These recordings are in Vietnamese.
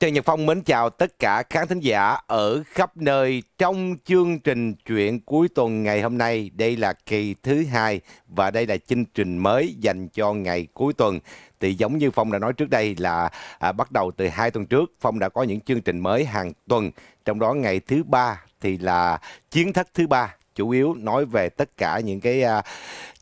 Trần Nhật Phong mến chào tất cả khán thính giả ở khắp nơi trong chương trình chuyện cuối tuần ngày hôm nay. Đây là kỳ thứ hai và đây là chương trình mới dành cho ngày cuối tuần. Thì giống như Phong đã nói trước đây là à, bắt đầu từ hai tuần trước, Phong đã có những chương trình mới hàng tuần. Trong đó ngày thứ ba thì là chiến thất thứ ba chủ yếu nói về tất cả những cái uh,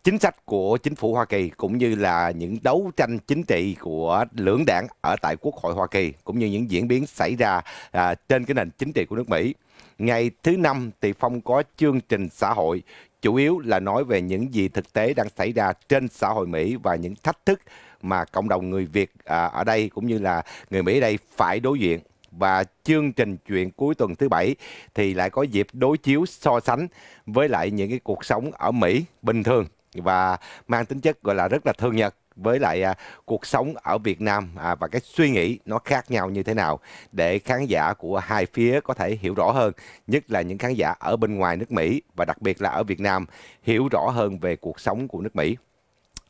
chính sách của chính phủ Hoa Kỳ cũng như là những đấu tranh chính trị của lưỡng đảng ở tại Quốc hội Hoa Kỳ cũng như những diễn biến xảy ra à, trên cái nền chính trị của nước Mỹ. Ngày thứ năm thì Phong có chương trình xã hội chủ yếu là nói về những gì thực tế đang xảy ra trên xã hội Mỹ và những thách thức mà cộng đồng người Việt à, ở đây cũng như là người Mỹ ở đây phải đối diện và chương trình chuyện cuối tuần thứ bảy thì lại có dịp đối chiếu so sánh với lại những cái cuộc sống ở Mỹ bình thường và mang tính chất gọi là rất là thương nhật với lại à, cuộc sống ở Việt Nam à, và cái suy nghĩ nó khác nhau như thế nào để khán giả của hai phía có thể hiểu rõ hơn, nhất là những khán giả ở bên ngoài nước Mỹ và đặc biệt là ở Việt Nam hiểu rõ hơn về cuộc sống của nước Mỹ.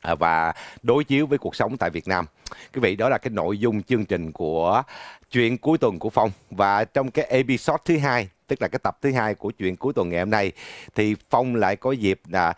À, và đối chiếu với cuộc sống tại Việt Nam. Quý vị, đó là cái nội dung chương trình của chuyện cuối tuần của Phong và trong cái episode thứ hai, tức là cái tập thứ hai của chuyện cuối tuần ngày hôm nay thì Phong lại có dịp là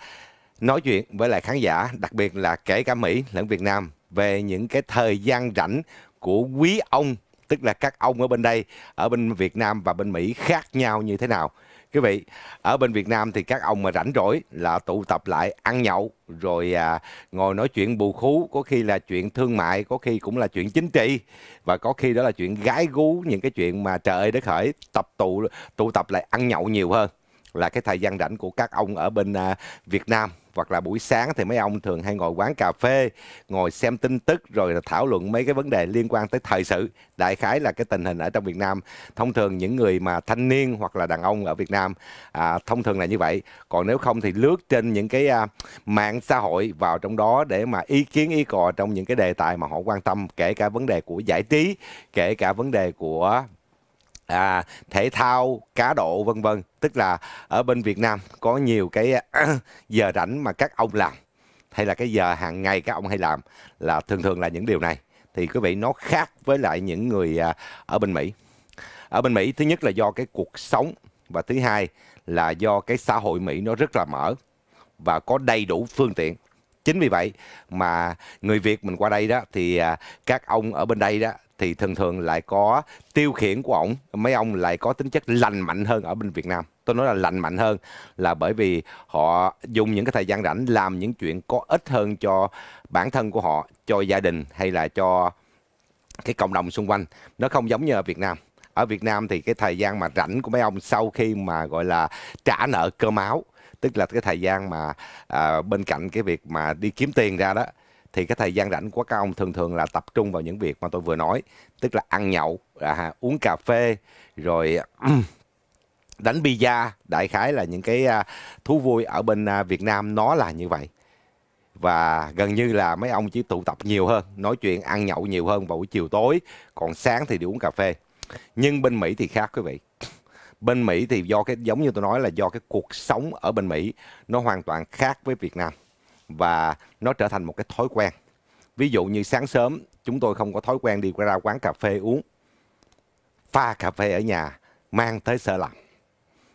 nói chuyện với lại khán giả, đặc biệt là kể cả Mỹ lẫn Việt Nam về những cái thời gian rảnh của quý ông tức là các ông ở bên đây ở bên Việt Nam và bên Mỹ khác nhau như thế nào quý vị ở bên Việt Nam thì các ông mà rảnh rỗi là tụ tập lại ăn nhậu rồi à, ngồi nói chuyện bù khú có khi là chuyện thương mại có khi cũng là chuyện chính trị và có khi đó là chuyện gái gú những cái chuyện mà trời ơi đất hỡi tập tụ tụ tập lại ăn nhậu nhiều hơn là cái thời gian rảnh của các ông ở bên à, Việt Nam hoặc là buổi sáng thì mấy ông thường hay ngồi quán cà phê ngồi xem tin tức rồi là thảo luận mấy cái vấn đề liên quan tới thời sự đại khái là cái tình hình ở trong Việt Nam thông thường những người mà thanh niên hoặc là đàn ông ở Việt Nam à, thông thường là như vậy còn nếu không thì lướt trên những cái à, mạng xã hội vào trong đó để mà ý kiến ý cò trong những cái đề tài mà họ quan tâm kể cả vấn đề của giải trí kể cả vấn đề của à, thể thao cá độ vân vân tức là ở bên Việt Nam có nhiều cái giờ rảnh mà các ông làm hay là cái giờ hàng ngày các ông hay làm là thường thường là những điều này thì quý vị nó khác với lại những người à, ở bên Mỹ ở bên Mỹ thứ nhất là do cái cuộc sống và thứ hai là do cái xã hội Mỹ nó rất là mở và có đầy đủ phương tiện chính vì vậy mà người Việt mình qua đây đó thì à, các ông ở bên đây đó thì thường thường lại có tiêu khiển của ổng mấy ông lại có tính chất lành mạnh hơn ở bên Việt Nam tôi nói là lành mạnh hơn là bởi vì họ dùng những cái thời gian rảnh làm những chuyện có ích hơn cho bản thân của họ cho gia đình hay là cho cái cộng đồng xung quanh nó không giống như ở Việt Nam ở Việt Nam thì cái thời gian mà rảnh của mấy ông sau khi mà gọi là trả nợ cơ máu tức là cái thời gian mà à, bên cạnh cái việc mà đi kiếm tiền ra đó thì cái thời gian rảnh của các ông thường thường là tập trung vào những việc mà tôi vừa nói tức là ăn nhậu à, uống cà phê rồi đánh pizza đại khái là những cái à, thú vui ở bên à, Việt Nam nó là như vậy và gần như là mấy ông chỉ tụ tập nhiều hơn nói chuyện ăn nhậu nhiều hơn vào buổi chiều tối còn sáng thì đi uống cà phê nhưng bên Mỹ thì khác quý vị bên Mỹ thì do cái giống như tôi nói là do cái cuộc sống ở bên Mỹ nó hoàn toàn khác với Việt Nam và nó trở thành một cái thói quen. Ví dụ như sáng sớm chúng tôi không có thói quen đi ra quán cà phê uống, pha cà phê ở nhà mang tới sở làm.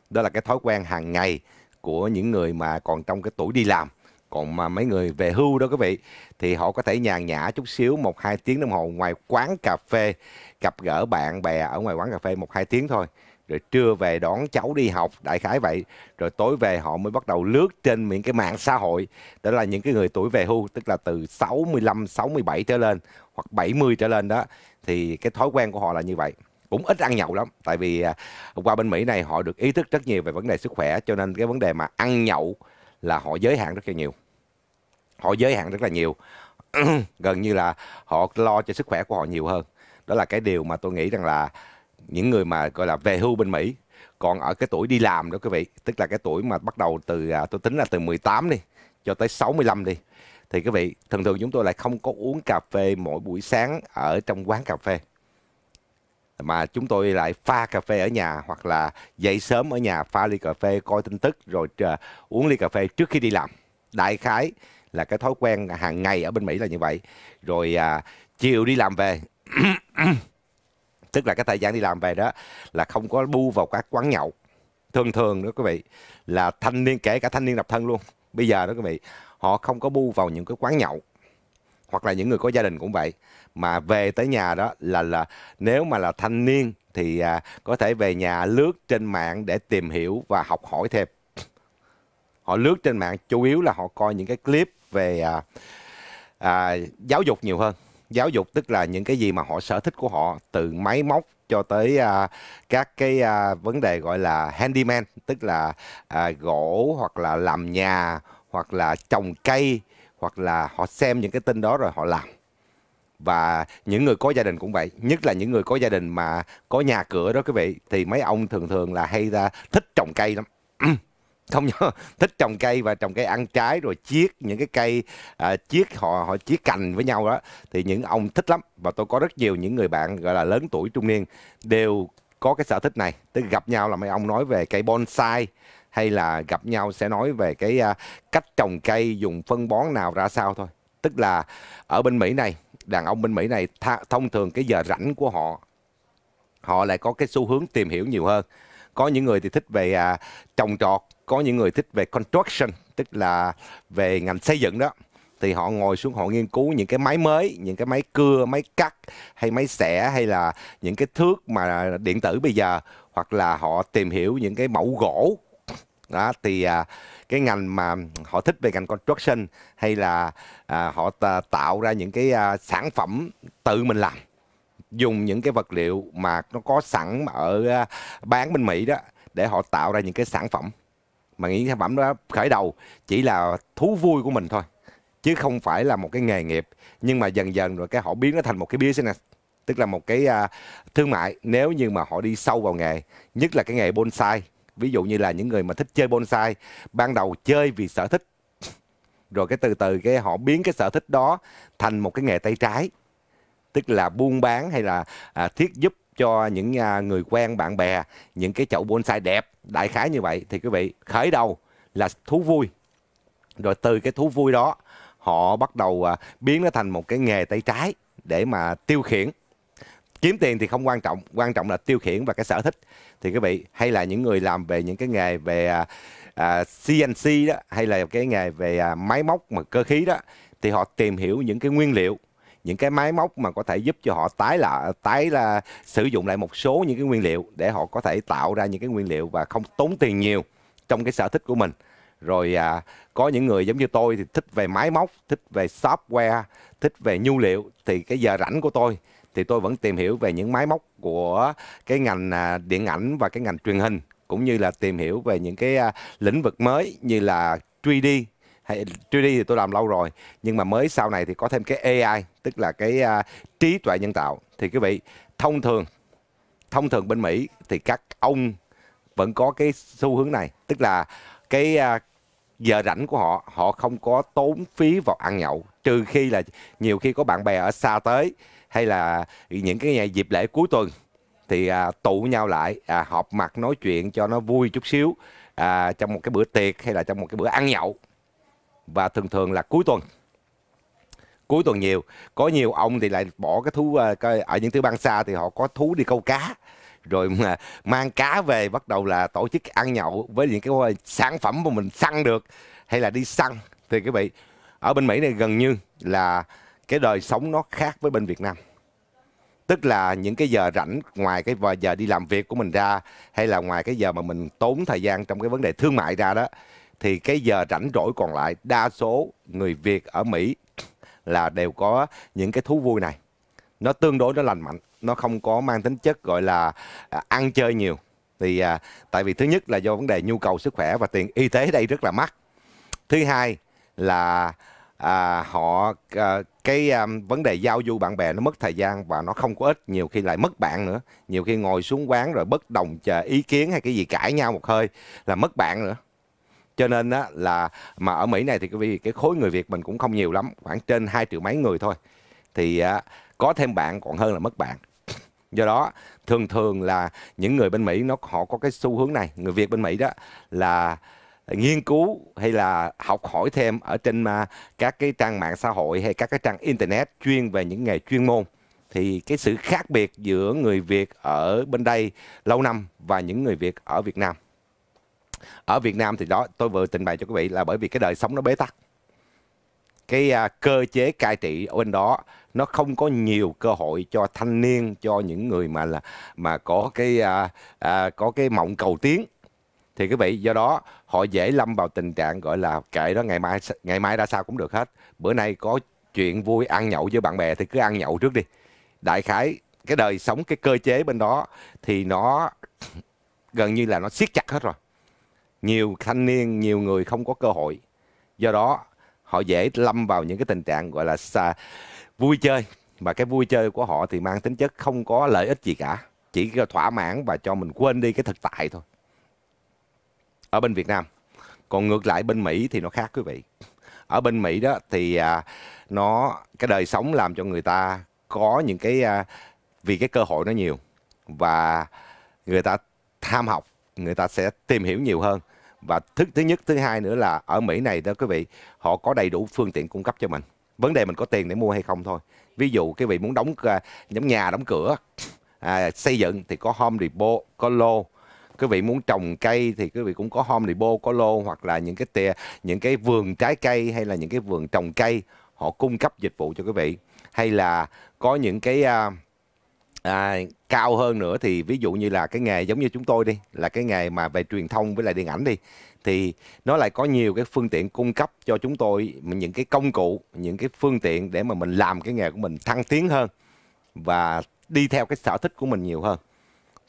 Đó là cái thói quen hàng ngày của những người mà còn trong cái tuổi đi làm. Còn mà mấy người về hưu đó quý vị thì họ có thể nhàn nhã chút xíu một hai tiếng đồng hồ ngoài quán cà phê gặp gỡ bạn bè ở ngoài quán cà phê một hai tiếng thôi rồi trưa về đón cháu đi học đại khái vậy rồi tối về họ mới bắt đầu lướt trên những cái mạng xã hội đó là những cái người tuổi về hưu tức là từ 65 67 trở lên hoặc 70 trở lên đó thì cái thói quen của họ là như vậy cũng ít ăn nhậu lắm tại vì à, qua bên Mỹ này họ được ý thức rất nhiều về vấn đề sức khỏe cho nên cái vấn đề mà ăn nhậu là họ giới hạn rất là nhiều họ giới hạn rất là nhiều gần như là họ lo cho sức khỏe của họ nhiều hơn đó là cái điều mà tôi nghĩ rằng là những người mà gọi là về hưu bên Mỹ còn ở cái tuổi đi làm đó quý vị tức là cái tuổi mà bắt đầu từ à, tôi tính là từ 18 đi cho tới 65 đi thì quý vị thường thường chúng tôi lại không có uống cà phê mỗi buổi sáng ở trong quán cà phê mà chúng tôi lại pha cà phê ở nhà hoặc là dậy sớm ở nhà pha ly cà phê coi tin tức rồi ờ, uống ly cà phê trước khi đi làm đại khái là cái thói quen hàng ngày ở bên Mỹ là như vậy rồi à, chiều đi làm về tức là cái thời gian đi làm về đó là không có bu vào các quán nhậu thường thường đó quý vị là thanh niên kể cả thanh niên độc thân luôn bây giờ đó quý vị họ không có bu vào những cái quán nhậu hoặc là những người có gia đình cũng vậy mà về tới nhà đó là là nếu mà là thanh niên thì à, có thể về nhà lướt trên mạng để tìm hiểu và học hỏi thêm họ lướt trên mạng chủ yếu là họ coi những cái clip về à, à, giáo dục nhiều hơn giáo dục tức là những cái gì mà họ sở thích của họ từ máy móc cho tới uh, các cái uh, vấn đề gọi là handyman tức là uh, gỗ hoặc là làm nhà hoặc là trồng cây hoặc là họ xem những cái tin đó rồi họ làm và những người có gia đình cũng vậy nhất là những người có gia đình mà có nhà cửa đó quý vị thì mấy ông thường thường là hay ra thích trồng cây lắm không nhớ thích trồng cây và trồng cây ăn trái rồi chiết những cái cây à, chiết họ họ chiết cành với nhau đó thì những ông thích lắm và tôi có rất nhiều những người bạn gọi là lớn tuổi trung niên đều có cái sở thích này tức gặp nhau là mấy ông nói về cây bonsai hay là gặp nhau sẽ nói về cái à, cách trồng cây dùng phân bón nào ra sao thôi tức là ở bên mỹ này đàn ông bên mỹ này tha, thông thường cái giờ rảnh của họ họ lại có cái xu hướng tìm hiểu nhiều hơn có những người thì thích về à, trồng trọt có những người thích về construction tức là về ngành xây dựng đó thì họ ngồi xuống họ nghiên cứu những cái máy mới những cái máy cưa máy cắt hay máy xẻ hay là những cái thước mà điện tử bây giờ hoặc là họ tìm hiểu những cái mẫu gỗ đó thì à, cái ngành mà họ thích về ngành construction hay là à, họ tạo ra những cái à, sản phẩm tự mình làm dùng những cái vật liệu mà nó có sẵn ở à, bán bên Mỹ đó để họ tạo ra những cái sản phẩm mà những sản phẩm đó khởi đầu chỉ là thú vui của mình thôi chứ không phải là một cái nghề nghiệp nhưng mà dần dần rồi cái họ biến nó thành một cái business tức là một cái uh, thương mại nếu như mà họ đi sâu vào nghề nhất là cái nghề bonsai ví dụ như là những người mà thích chơi bonsai ban đầu chơi vì sở thích rồi cái từ từ cái họ biến cái sở thích đó thành một cái nghề tay trái tức là buôn bán hay là à, thiết giúp cho những à, người quen bạn bè những cái chậu bonsai đẹp đại khái như vậy thì quý vị khởi đầu là thú vui rồi từ cái thú vui đó họ bắt đầu à, biến nó thành một cái nghề tay trái để mà tiêu khiển kiếm tiền thì không quan trọng quan trọng là tiêu khiển và cái sở thích thì quý vị hay là những người làm về những cái nghề về à, CNC à, đó hay là cái nghề về à, máy móc mà cơ khí đó thì họ tìm hiểu những cái nguyên liệu những cái máy móc mà có thể giúp cho họ tái là tái là sử dụng lại một số những cái nguyên liệu để họ có thể tạo ra những cái nguyên liệu và không tốn tiền nhiều trong cái sở thích của mình rồi à, có những người giống như tôi thì thích về máy móc thích về software thích về nhu liệu thì cái giờ rảnh của tôi thì tôi vẫn tìm hiểu về những máy móc của cái ngành à, điện ảnh và cái ngành truyền hình cũng như là tìm hiểu về những cái à, lĩnh vực mới như là 3D hay 3D thì tôi làm lâu rồi nhưng mà mới sau này thì có thêm cái AI tức là cái uh, trí tuệ nhân tạo thì quý vị thông thường thông thường bên Mỹ thì các ông vẫn có cái xu hướng này tức là cái uh, giờ rảnh của họ họ không có tốn phí vào ăn nhậu trừ khi là nhiều khi có bạn bè ở xa tới hay là những cái ngày dịp lễ cuối tuần thì à, tụ nhau lại à, họp mặt nói chuyện cho nó vui chút xíu à, trong một cái bữa tiệc hay là trong một cái bữa ăn nhậu và thường thường là cuối tuần cuối tuần nhiều có nhiều ông thì lại bỏ cái thú ờ, ở những thứ bang xa thì họ có thú đi câu cá rồi mà mang cá về bắt đầu là tổ chức ăn nhậu với những cái ờ, sản phẩm mà mình săn được hay là đi săn thì quý vị ở bên Mỹ này gần như là cái đời sống nó khác với bên Việt Nam tức là những cái giờ rảnh ngoài cái giờ đi làm việc của mình ra hay là ngoài cái giờ mà mình tốn thời gian trong cái vấn đề thương mại ra đó thì cái giờ rảnh rỗi còn lại đa số người Việt ở Mỹ là đều có những cái thú vui này. Nó tương đối nó lành mạnh, nó không có mang tính chất gọi là à, ăn chơi nhiều. Thì à, tại vì thứ nhất là do vấn đề nhu cầu sức khỏe và tiền y tế đây rất là mắc. Thứ hai là à, họ à, cái à, vấn đề giao du bạn bè nó mất thời gian và nó không có ít nhiều khi lại mất bạn nữa nhiều khi ngồi xuống quán rồi bất đồng chờ ý kiến hay cái gì cãi nhau một hơi là mất bạn nữa cho nên á, là mà ở Mỹ này thì vì cái khối người Việt mình cũng không nhiều lắm khoảng trên 2 triệu mấy người thôi thì á, à, có thêm bạn còn hơn là mất bạn do đó thường thường là những người bên Mỹ nó họ có cái xu hướng này người Việt bên Mỹ đó là nghiên cứu hay là học hỏi thêm ở trên à, các cái trang mạng xã hội hay các cái trang internet chuyên về những nghề chuyên môn thì cái sự khác biệt giữa người Việt ở bên đây lâu năm và những người Việt ở Việt Nam ở Việt Nam thì đó tôi vừa trình bày cho quý vị là bởi vì cái đời sống nó bế tắc cái uh, cơ chế cai trị ở bên đó nó không có nhiều cơ hội cho thanh niên cho những người mà là mà có cái uh, uh, có cái mộng cầu tiến thì quý vị do đó họ dễ lâm vào tình trạng gọi là kệ đó ngày mai ngày mai ra sao cũng được hết bữa nay có chuyện vui ăn nhậu với bạn bè thì cứ ăn nhậu trước đi đại khái cái đời sống cái cơ chế bên đó thì nó gần như là nó siết chặt hết rồi nhiều thanh niên nhiều người không có cơ hội do đó họ dễ lâm vào những cái tình trạng gọi là xà, vui chơi và cái vui chơi của họ thì mang tính chất không có lợi ích gì cả chỉ thỏa mãn và cho mình quên đi cái thực tại thôi ở bên Việt Nam còn ngược lại bên Mỹ thì nó khác quý vị ở bên Mỹ đó thì à, nó cái đời sống làm cho người ta có những cái à, vì cái cơ hội nó nhiều và người ta tham học người ta sẽ tìm hiểu nhiều hơn và thứ thứ nhất thứ hai nữa là ở Mỹ này đó quý vị họ có đầy đủ phương tiện cung cấp cho mình vấn đề mình có tiền để mua hay không thôi ví dụ quý vị muốn đóng à, giống nhà đóng cửa à, xây dựng thì có home depot có lô quý vị muốn trồng cây thì quý vị cũng có home depot có lô hoặc là những cái tìa những cái vườn trái cây hay là những cái vườn trồng cây họ cung cấp dịch vụ cho quý vị hay là có những cái uh, à, cao hơn nữa thì ví dụ như là cái nghề giống như chúng tôi đi là cái nghề mà về truyền thông với lại điện ảnh đi thì nó lại có nhiều cái phương tiện cung cấp cho chúng tôi những cái công cụ những cái phương tiện để mà mình làm cái nghề của mình thăng tiến hơn và đi theo cái sở thích của mình nhiều hơn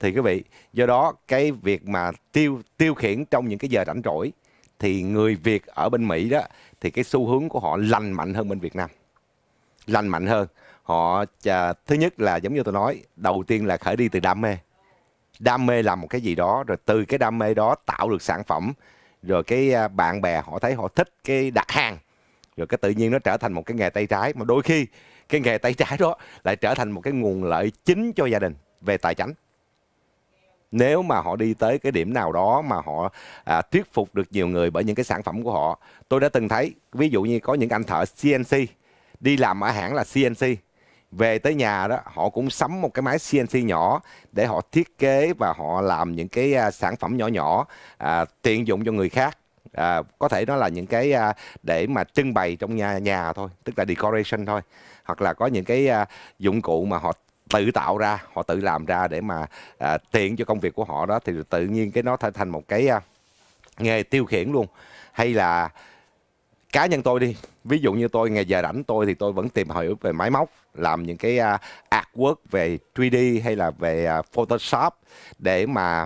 thì quý vị do đó cái việc mà tiêu tiêu khiển trong những cái giờ rảnh rỗi thì người Việt ở bên Mỹ đó thì cái xu hướng của họ lành mạnh hơn bên Việt Nam lành mạnh hơn họ thứ nhất là giống như tôi nói đầu tiên là khởi đi từ đam mê đam mê làm một cái gì đó rồi từ cái đam mê đó tạo được sản phẩm rồi cái à, bạn bè họ thấy họ thích cái đặt hàng rồi cái tự nhiên nó trở thành một cái nghề tay trái mà đôi khi cái nghề tay trái đó lại trở thành một cái nguồn lợi chính cho gia đình về tài chính nếu mà họ đi tới cái điểm nào đó mà họ à, thuyết phục được nhiều người bởi những cái sản phẩm của họ tôi đã từng thấy ví dụ như có những anh thợ CNC đi làm ở hãng là CNC về tới nhà đó họ cũng sắm một cái máy CNC nhỏ để họ thiết kế và họ làm những cái uh, sản phẩm nhỏ nhỏ uh, tiện dụng cho người khác à, có thể nó là những cái à, để mà trưng bày trong nhà nhà thôi tức là decoration thôi hoặc là có những cái à, dụng cụ mà họ tự tạo ra họ tự làm ra để mà à, tiện cho công việc của họ đó thì tự nhiên cái nó thành một cái à, nghề tiêu khiển luôn hay là cá nhân tôi đi ví dụ như tôi ngày giờ rảnh tôi thì tôi vẫn tìm hiểu về máy móc làm những cái uh, artwork về 3D hay là về uh, Photoshop để mà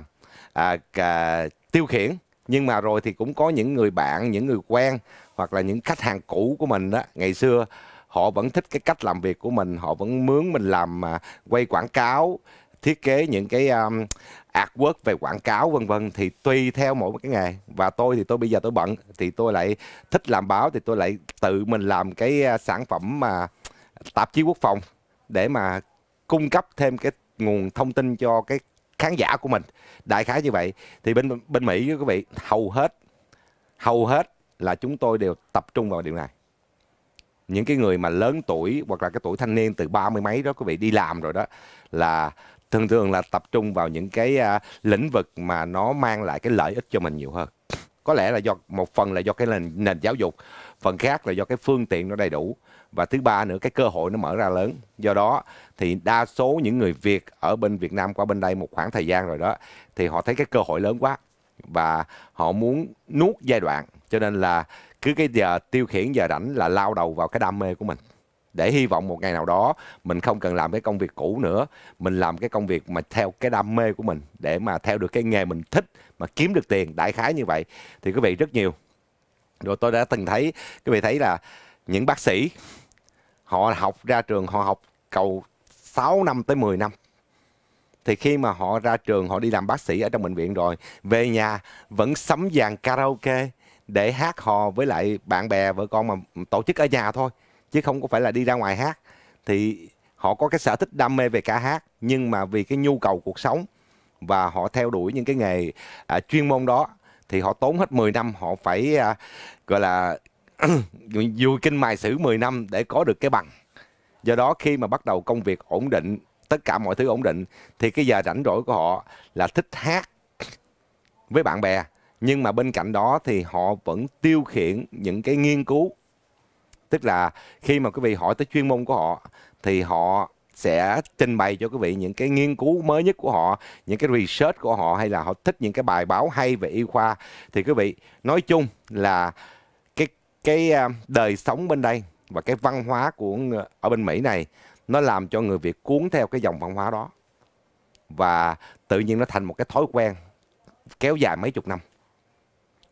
uh, uh, tiêu khiển nhưng mà rồi thì cũng có những người bạn những người quen hoặc là những khách hàng cũ của mình đó ngày xưa họ vẫn thích cái cách làm việc của mình họ vẫn mướn mình làm uh, quay quảng cáo thiết kế những cái um, artwork về quảng cáo vân vân thì tùy theo mỗi cái nghề và tôi thì tôi bây giờ tôi bận thì tôi lại thích làm báo thì tôi lại tự mình làm cái à, sản phẩm mà tạp chí quốc phòng để mà cung cấp thêm cái nguồn thông tin cho cái khán giả của mình đại khái như vậy thì bên bên mỹ quý vị hầu hết hầu hết là chúng tôi đều tập trung vào điều này những cái người mà lớn tuổi hoặc là cái tuổi thanh niên từ ba mươi mấy đó quý vị đi làm rồi đó là thường thường là tập trung vào những cái à, lĩnh vực mà nó mang lại cái lợi ích cho mình nhiều hơn có lẽ là do một phần là do cái nền, nền giáo dục phần khác là do cái phương tiện nó đầy đủ và thứ ba nữa cái cơ hội nó mở ra lớn do đó thì đa số những người việt ở bên việt nam qua bên đây một khoảng thời gian rồi đó thì họ thấy cái cơ hội lớn quá và họ muốn nuốt giai đoạn cho nên là cứ cái giờ tiêu khiển giờ rảnh là lao đầu vào cái đam mê của mình để hy vọng một ngày nào đó mình không cần làm cái công việc cũ nữa mình làm cái công việc mà theo cái đam mê của mình để mà theo được cái nghề mình thích mà kiếm được tiền đại khái như vậy thì quý vị rất nhiều rồi tôi đã từng thấy quý vị thấy là những bác sĩ họ học ra trường họ học cầu 6 năm tới 10 năm thì khi mà họ ra trường họ đi làm bác sĩ ở trong bệnh viện rồi về nhà vẫn sắm vàng karaoke để hát hò với lại bạn bè vợ con mà tổ chức ở nhà thôi chứ không có phải là đi ra ngoài hát thì họ có cái sở thích đam mê về ca hát nhưng mà vì cái nhu cầu cuộc sống và họ theo đuổi những cái nghề à, chuyên môn đó thì họ tốn hết 10 năm họ phải à, gọi là vui kinh mài sử 10 năm để có được cái bằng do đó khi mà bắt đầu công việc ổn định tất cả mọi thứ ổn định thì cái giờ rảnh rỗi của họ là thích hát với bạn bè nhưng mà bên cạnh đó thì họ vẫn tiêu khiển những cái nghiên cứu tức là khi mà quý vị hỏi tới chuyên môn của họ thì họ sẽ trình bày cho quý vị những cái nghiên cứu mới nhất của họ, những cái research của họ hay là họ thích những cái bài báo hay về y khoa thì quý vị nói chung là cái cái à, đời sống bên đây và cái văn hóa của ở bên Mỹ này nó làm cho người Việt cuốn theo cái dòng văn hóa đó và tự nhiên nó thành một cái thói quen kéo dài mấy chục năm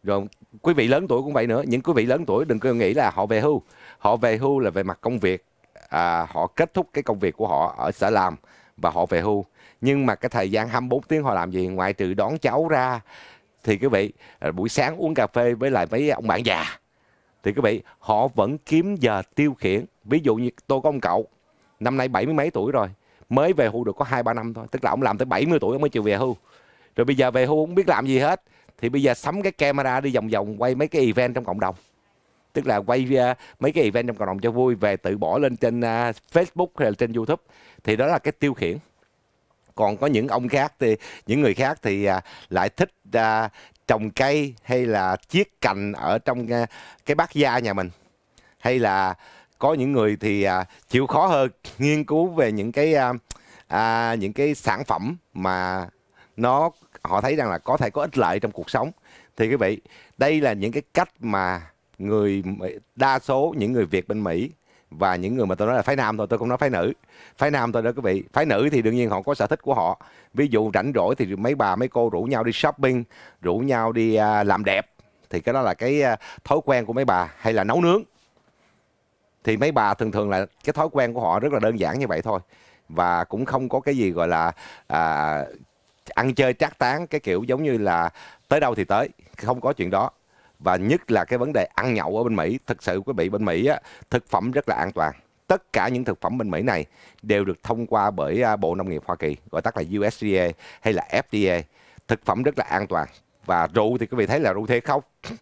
rồi quý vị lớn tuổi cũng vậy nữa những quý vị lớn tuổi đừng có nghĩ là họ về hưu họ về hưu là về mặt công việc à, họ kết thúc cái công việc của họ ở sở làm và họ về hưu nhưng mà cái thời gian 24 tiếng họ làm gì ngoại trừ đón cháu ra thì quý vị à, buổi sáng uống cà phê với lại mấy ông bạn già thì quý vị họ vẫn kiếm giờ tiêu khiển ví dụ như tôi có ông cậu năm nay bảy mươi mấy tuổi rồi mới về hưu được có hai ba năm thôi tức là ông làm tới 70 tuổi ông mới chịu về hưu rồi bây giờ về hưu không biết làm gì hết thì bây giờ sắm cái camera đi vòng vòng quay mấy cái event trong cộng đồng tức là quay à, mấy cái event trong cộng đồng cho vui về tự bỏ lên trên à, Facebook hay là trên YouTube thì đó là cái tiêu khiển còn có những ông khác thì những người khác thì à, lại thích trồng cây hay là chiết cành ở trong cái bát gia nhà mình hay là có những người thì chịu khó hơn nghiên cứu về những cái à, những cái sản phẩm mà nó họ thấy rằng là có thể có ích lợi trong cuộc sống thì quý vị đây là những cái cách mà người đa số những người Việt bên Mỹ và những người mà tôi nói là phái nam thôi tôi không nói phái nữ phái nam thôi đó quý vị phái nữ thì đương nhiên họ có sở thích của họ ví dụ rảnh rỗi thì mấy bà mấy cô rủ nhau đi shopping rủ nhau đi à, làm đẹp thì cái đó là cái à, thói quen của mấy bà hay là nấu nướng thì mấy bà thường thường là cái thói quen của họ rất là đơn giản như vậy thôi và cũng không có cái gì gọi là à, ăn chơi trác tán cái kiểu giống như là tới đâu thì tới không có chuyện đó và nhất là cái vấn đề ăn nhậu ở bên Mỹ thực sự quý vị bên Mỹ á, thực phẩm rất là an toàn tất cả những thực phẩm bên Mỹ này đều được thông qua bởi à, Bộ Nông nghiệp Hoa Kỳ gọi tắt là USDA hay là FDA thực phẩm rất là an toàn và rượu thì quý vị thấy là rượu thế không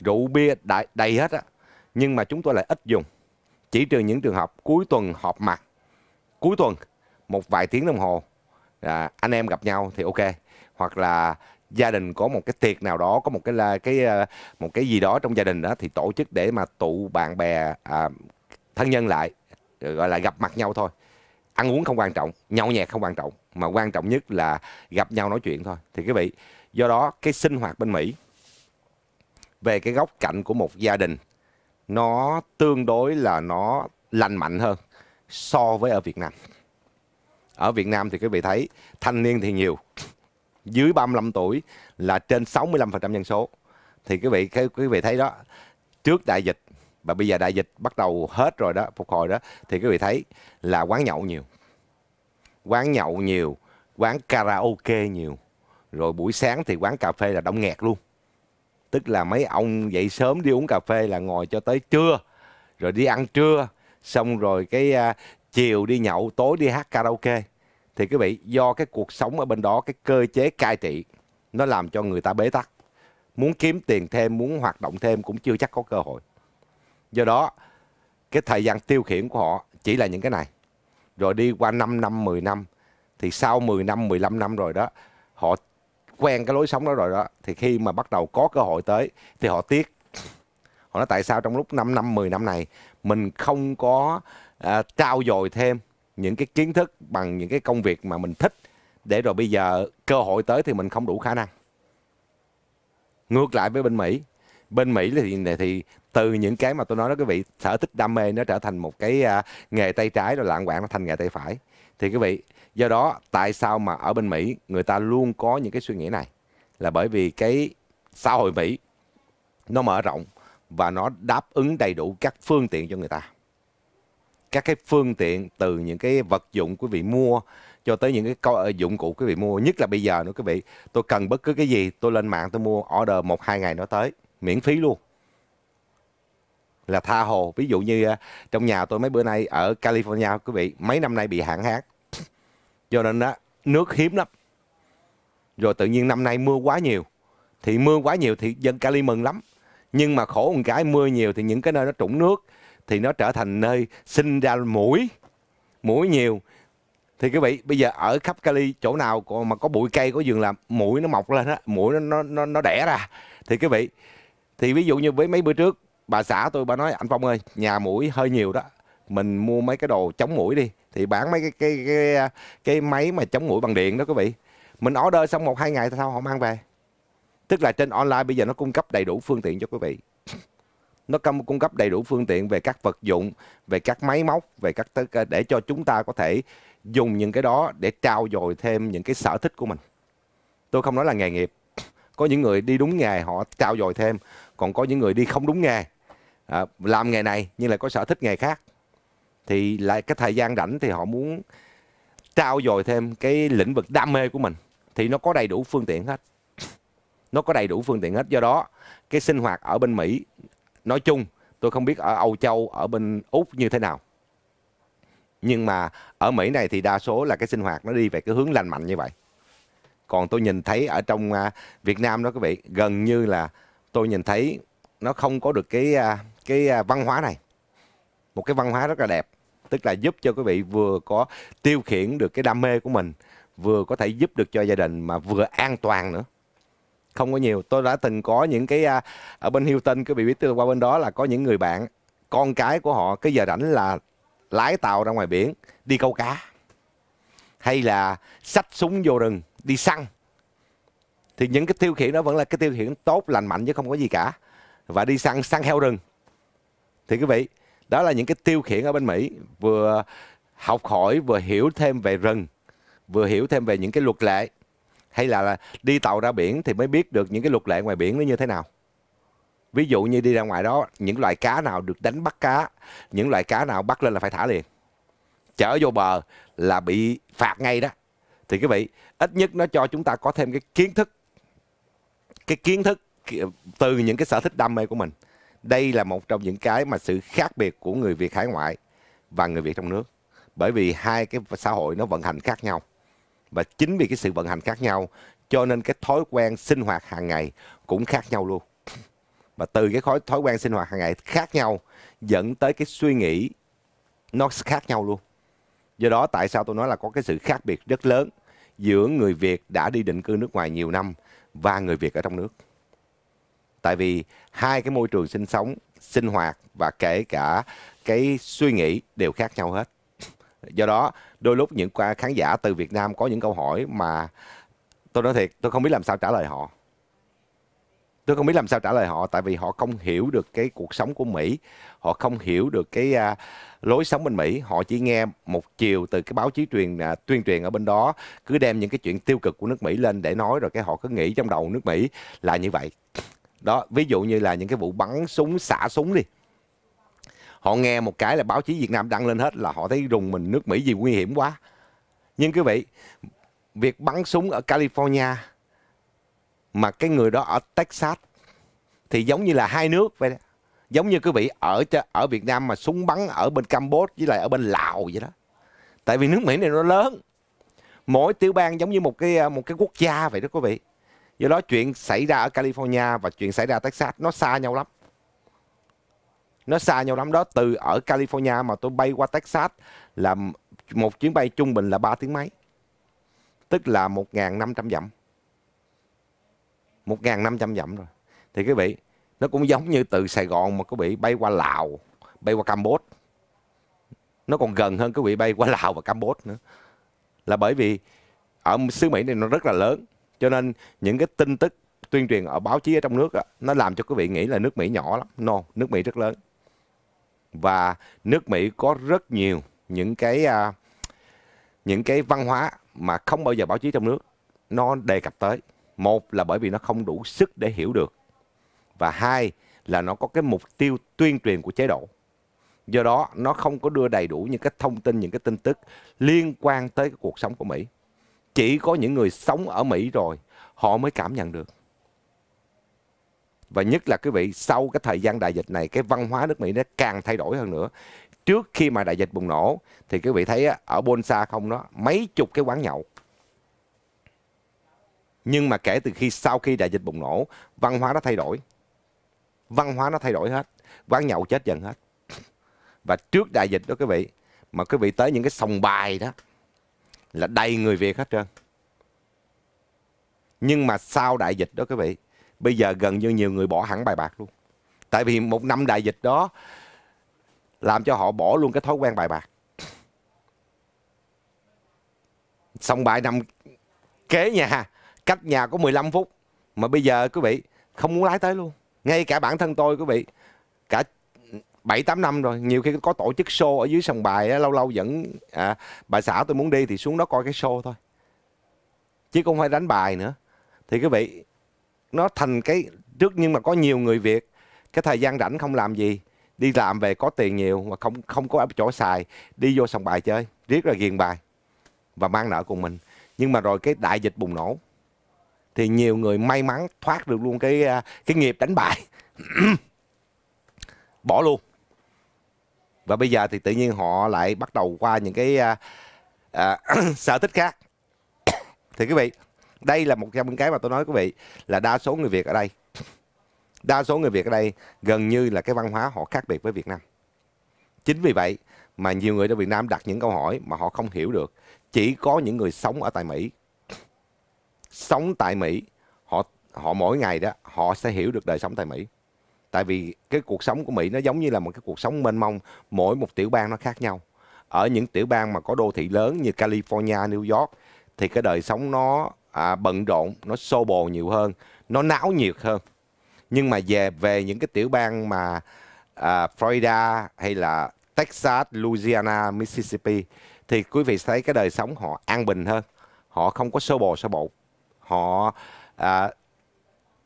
rượu bia đầy, đầy hết á nhưng mà chúng tôi lại ít dùng chỉ trừ những trường hợp cuối tuần họp mặt cuối tuần một vài tiếng đồng hồ à, anh em gặp nhau thì ok hoặc là gia đình có một cái tiệc nào đó có một cái là cái ờ, một cái gì đó trong gia đình đó thì tổ chức để mà tụ bạn bè à, thân nhân lại ờ, gọi là gặp mặt nhau thôi ăn uống không quan trọng nhậu nhẹt không quan trọng mà quan trọng nhất là gặp nhau nói chuyện thôi thì quý vị do đó cái sinh hoạt bên mỹ về cái góc cạnh của một gia đình nó tương đối là nó lành mạnh hơn so với ở việt nam ở việt nam thì quý vị thấy thanh niên thì nhiều dưới 35 tuổi là trên 65% dân số. Thì quý vị cái quý vị thấy đó, trước đại dịch và bây giờ đại dịch bắt đầu hết rồi đó, phục hồi đó thì quý vị thấy là quán nhậu nhiều. Quán nhậu nhiều, quán karaoke nhiều. Rồi buổi sáng thì quán cà phê là đông nghẹt luôn. Tức là mấy ông dậy sớm đi uống cà phê là ngồi cho tới trưa, rồi đi ăn trưa, xong rồi cái uh, chiều đi nhậu, tối đi hát karaoke thì quý vị do cái cuộc sống ở bên đó cái cơ chế cai trị nó làm cho người ta bế tắc muốn kiếm tiền thêm muốn hoạt động thêm cũng chưa chắc có cơ hội do đó cái thời gian tiêu khiển của họ chỉ là những cái này rồi đi qua 5 năm 10 năm thì sau 10 năm 15 năm rồi đó họ quen cái lối sống đó rồi đó thì khi mà bắt đầu có cơ hội tới thì họ tiếc họ nói tại sao trong lúc 5 năm 10 năm này mình không có à, trao dồi thêm những cái kiến thức bằng những cái công việc mà mình thích để rồi bây giờ cơ hội tới thì mình không đủ khả năng ngược lại với bên mỹ bên mỹ thì thì từ những cái mà tôi nói đó quý vị sở thích đam mê nó trở thành một cái uh, nghề tay trái rồi lạng quạng nó thành nghề tay phải thì quý vị do đó tại sao mà ở bên mỹ người ta luôn có những cái suy nghĩ này là bởi vì cái xã hội mỹ nó mở rộng và nó đáp ứng đầy đủ các phương tiện cho người ta các cái phương tiện từ những cái vật dụng quý vị mua cho tới những cái ờ, dụng cụ quý vị mua nhất là bây giờ nữa quý vị tôi cần bất cứ cái gì tôi lên mạng tôi mua order một hai ngày nó tới miễn phí luôn là tha hồ ví dụ như ờ, trong nhà tôi mấy bữa nay ở California quý vị mấy năm nay bị hạn hán cho nên đó nước hiếm lắm rồi tự nhiên năm nay mưa quá nhiều thì mưa quá nhiều thì dân Cali mừng lắm nhưng mà khổ một cái mưa nhiều thì những cái nơi nó trũng nước thì nó trở thành nơi sinh ra mũi mũi nhiều thì quý vị bây giờ ở khắp Cali chỗ nào mà có bụi cây có giường là mũi nó mọc lên á mũi nó nó nó nó đẻ ra thì quý vị thì ví dụ như với mấy bữa trước bà xã tôi bà nói anh Phong ơi nhà mũi hơi nhiều đó mình mua mấy cái đồ chống mũi đi thì bán mấy cái cái cái, cái máy mà chống mũi bằng điện đó quý vị mình order xong một hai ngày sao họ mang về tức là trên online bây giờ nó cung cấp đầy đủ phương tiện cho quý vị nó cung cấp đầy đủ phương tiện về các vật dụng về các máy móc về các để cho chúng ta có thể dùng những cái đó để trao dồi thêm những cái sở thích của mình tôi không nói là nghề nghiệp có những người đi đúng nghề họ trao dồi thêm còn có những người đi không đúng nghề à, làm nghề này nhưng lại có sở thích nghề khác thì lại cái thời gian rảnh thì họ muốn trao dồi thêm cái lĩnh vực đam mê của mình thì nó có đầy đủ phương tiện hết nó có đầy đủ phương tiện hết do đó cái sinh hoạt ở bên mỹ nói chung tôi không biết ở Âu Châu ở bên Úc như thế nào nhưng mà ở Mỹ này thì đa số là cái sinh hoạt nó đi về cái hướng lành mạnh như vậy còn tôi nhìn thấy ở trong à, Việt Nam đó quý vị gần như là tôi nhìn thấy nó không có được cái à, cái à, văn hóa này một cái văn hóa rất là đẹp tức là giúp cho quý vị vừa có tiêu khiển được cái đam mê của mình vừa có thể giúp được cho gia đình mà vừa an toàn nữa không có nhiều tôi đã từng có những cái à, ở bên Hilton cứ bị biết tôi qua bên đó là có những người bạn con cái của họ cái giờ rảnh là lái tàu ra ngoài biển đi câu cá hay là xách súng vô rừng đi săn thì những cái tiêu khiển đó vẫn là cái tiêu khiển tốt lành mạnh chứ không có gì cả và đi săn săn heo rừng thì quý vị đó là những cái tiêu khiển ở bên Mỹ vừa học hỏi vừa hiểu thêm về rừng vừa hiểu thêm về những cái luật lệ hay là, là đi tàu ra biển thì mới biết được những cái luật lệ ngoài biển nó như thế nào ví dụ như đi ra ngoài đó những loại cá nào được đánh bắt cá những loại cá nào bắt lên là phải thả liền chở vô bờ là bị phạt ngay đó thì quý vị ít nhất nó cho chúng ta có thêm cái kiến thức cái kiến thức từ những cái sở thích đam mê của mình đây là một trong những cái mà sự khác biệt của người việt hải ngoại và người việt trong nước bởi vì hai cái xã hội nó vận hành khác nhau và chính vì cái sự vận hành khác nhau cho nên cái thói quen sinh hoạt hàng ngày cũng khác nhau luôn và từ cái thói thói quen sinh hoạt hàng ngày khác nhau dẫn tới cái suy nghĩ nó khác nhau luôn do đó tại sao tôi nói là có cái sự khác biệt rất lớn giữa người Việt đã đi định cư nước ngoài nhiều năm và người Việt ở trong nước tại vì hai cái môi trường sinh sống sinh hoạt và kể cả cái suy nghĩ đều khác nhau hết do đó đôi lúc những khán giả từ Việt Nam có những câu hỏi mà tôi nói thiệt tôi không biết làm sao trả lời họ tôi không biết làm sao trả lời họ tại vì họ không hiểu được cái cuộc sống của Mỹ họ không hiểu được cái uh, lối sống bên Mỹ họ chỉ nghe một chiều từ cái báo chí truyền uh, tuyên truyền ở bên đó cứ đem những cái chuyện tiêu cực của nước Mỹ lên để nói rồi cái họ cứ nghĩ trong đầu nước Mỹ là như vậy đó ví dụ như là những cái vụ bắn súng xả súng đi họ nghe một cái là báo chí Việt Nam đăng lên hết là họ thấy rùng mình nước Mỹ gì nguy hiểm quá nhưng quý vị việc bắn súng ở California mà cái người đó ở Texas thì giống như là hai nước vậy đó. giống như quý vị ở ở Việt Nam mà súng bắn ở bên Campuchia với lại ở bên Lào vậy đó tại vì nước Mỹ này nó lớn mỗi tiểu bang giống như một cái một cái quốc gia vậy đó quý vị do đó chuyện xảy ra ở California và chuyện xảy ra ở Texas nó xa nhau lắm nó xa nhau lắm đó từ ở California mà tôi bay qua Texas là một chuyến bay trung bình là 3 tiếng mấy tức là 1.500 dặm 1.500 dặm rồi thì quý vị nó cũng giống như từ Sài Gòn mà quý vị bay qua Lào bay qua Campuchia nó còn gần hơn quý vị bay qua Lào và Campuchia nữa là bởi vì ở xứ Mỹ này nó rất là lớn cho nên những cái tin tức tuyên truyền ở báo chí ở trong nước đó, nó làm cho quý vị nghĩ là nước Mỹ nhỏ lắm no nước Mỹ rất lớn và nước Mỹ có rất nhiều những cái à, những cái văn hóa mà không bao giờ báo chí trong nước nó đề cập tới. Một là bởi vì nó không đủ sức để hiểu được. Và hai là nó có cái mục tiêu tuyên truyền của chế độ. Do đó nó không có đưa đầy đủ những cái thông tin, những cái tin tức liên quan tới cái cuộc sống của Mỹ. Chỉ có những người sống ở Mỹ rồi họ mới cảm nhận được và nhất là quý vị sau cái thời gian đại dịch này cái văn hóa nước Mỹ nó càng thay đổi hơn nữa trước khi mà đại dịch bùng nổ thì quý vị thấy ở Bonsa không đó mấy chục cái quán nhậu nhưng mà kể từ khi sau khi đại dịch bùng nổ văn hóa nó thay đổi văn hóa nó thay đổi hết quán nhậu chết dần hết và trước đại dịch đó quý vị mà quý vị tới những cái sòng bài đó là đầy người Việt hết trơn nhưng mà sau đại dịch đó quý vị bây giờ gần như nhiều người bỏ hẳn bài bạc luôn tại vì một năm đại dịch đó làm cho họ bỏ luôn cái thói quen bài bạc xong bài nằm kế nhà cách nhà có 15 phút mà bây giờ quý vị không muốn lái tới luôn ngay cả bản thân tôi quý vị cả bảy tám năm rồi nhiều khi có tổ chức show ở dưới sòng bài á, lâu lâu vẫn à, bà xã tôi muốn đi thì xuống đó coi cái show thôi chứ không phải đánh bài nữa thì quý vị nó thành cái trước nhưng mà có nhiều người Việt cái thời gian rảnh không làm gì đi làm về có tiền nhiều mà không không có chỗ xài đi vô sòng bài chơi riết là ghiền bài và mang nợ cùng mình nhưng mà rồi cái đại dịch bùng nổ thì nhiều người may mắn thoát được luôn cái à, cái nghiệp đánh bài bỏ luôn và bây giờ thì tự nhiên họ lại bắt đầu qua những cái uh, uh, sở thích khác thì quý vị đây là một trong những cái mà tôi nói quý vị là đa số người việt ở đây đa số người việt ở đây gần như là cái văn hóa họ khác biệt với việt nam chính vì vậy mà nhiều người ở việt nam đặt những câu hỏi mà họ không hiểu được chỉ có những người sống ở tại mỹ sống tại mỹ họ họ mỗi ngày đó họ sẽ hiểu được đời sống tại mỹ tại vì cái cuộc sống của mỹ nó giống như là một cái cuộc sống mênh mông mỗi một tiểu bang nó khác nhau ở những tiểu bang mà có đô thị lớn như california new york thì cái đời sống nó à, bận rộn nó xô bồ nhiều hơn nó náo nhiệt hơn nhưng mà về về những cái tiểu bang mà à, Florida hay là Texas, Louisiana, Mississippi thì quý vị thấy cái đời sống họ an bình hơn, họ không có xô bồ xô bộ, họ à,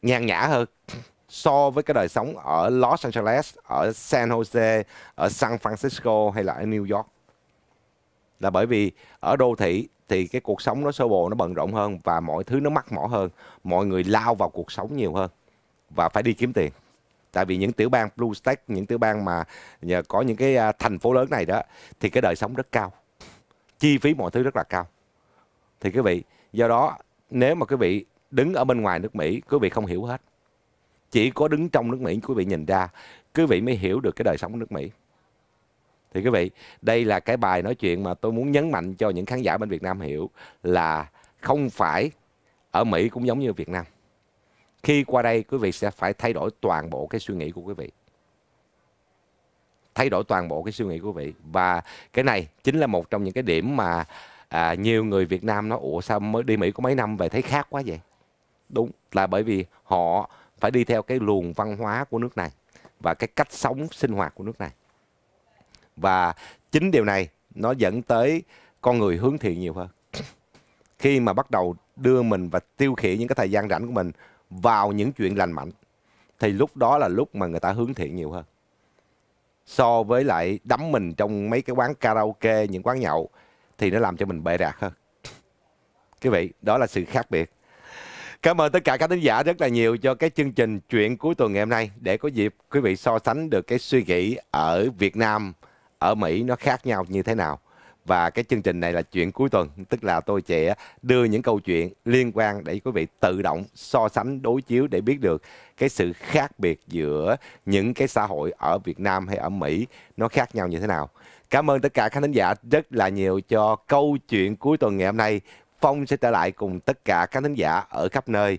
nhàn nhã hơn so với cái đời sống ở Los Angeles, ở San Jose, ở San Francisco hay là ở New York. Là bởi vì ở đô thị thì cái cuộc sống nó sơ bộ nó bận rộn hơn và mọi thứ nó mắc mỏ hơn mọi người lao vào cuộc sống nhiều hơn và phải đi kiếm tiền tại vì những tiểu bang blue state những tiểu bang mà nhờ có những cái à, thành phố lớn này đó thì cái đời sống rất cao chi phí mọi thứ rất là cao thì quý vị do đó nếu mà quý vị đứng ở bên ngoài nước mỹ quý vị không hiểu hết chỉ có đứng trong nước mỹ quý vị nhìn ra quý vị mới hiểu được cái đời sống của nước mỹ thì quý vị đây là cái bài nói chuyện mà tôi muốn nhấn mạnh cho những khán giả bên Việt Nam hiểu là không phải ở Mỹ cũng giống như Việt Nam khi qua đây quý vị sẽ phải thay đổi toàn bộ cái suy nghĩ của quý vị thay đổi toàn bộ cái suy nghĩ của quý vị và cái này chính là một trong những cái điểm mà à, nhiều người Việt Nam nói ủa sao mới đi Mỹ có mấy năm về thấy khác quá vậy đúng là bởi vì họ phải đi theo cái luồng văn hóa của nước này và cái cách sống sinh hoạt của nước này và chính điều này nó dẫn tới con người hướng thiện nhiều hơn khi mà bắt đầu đưa mình và tiêu khiển những cái thời gian rảnh của mình vào những chuyện lành mạnh thì lúc đó là lúc mà người ta hướng thiện nhiều hơn so với lại đắm mình trong mấy cái quán karaoke những quán nhậu thì nó làm cho mình bệ rạc hơn quý vị đó là sự khác biệt Cảm ơn tất cả các khán giả rất là nhiều cho cái chương trình chuyện cuối tuần ngày hôm nay để có dịp quý vị so sánh được cái suy nghĩ ở Việt Nam ở Mỹ nó khác nhau như thế nào và cái chương trình này là chuyện cuối tuần tức là tôi sẽ đưa những câu chuyện liên quan để quý vị tự động so sánh đối chiếu để biết được cái sự khác biệt giữa những cái xã hội ở Việt Nam hay ở Mỹ nó khác nhau như thế nào cảm ơn tất cả khán thính giả rất là nhiều cho câu chuyện cuối tuần ngày hôm nay Phong sẽ trở lại cùng tất cả khán thính giả ở khắp nơi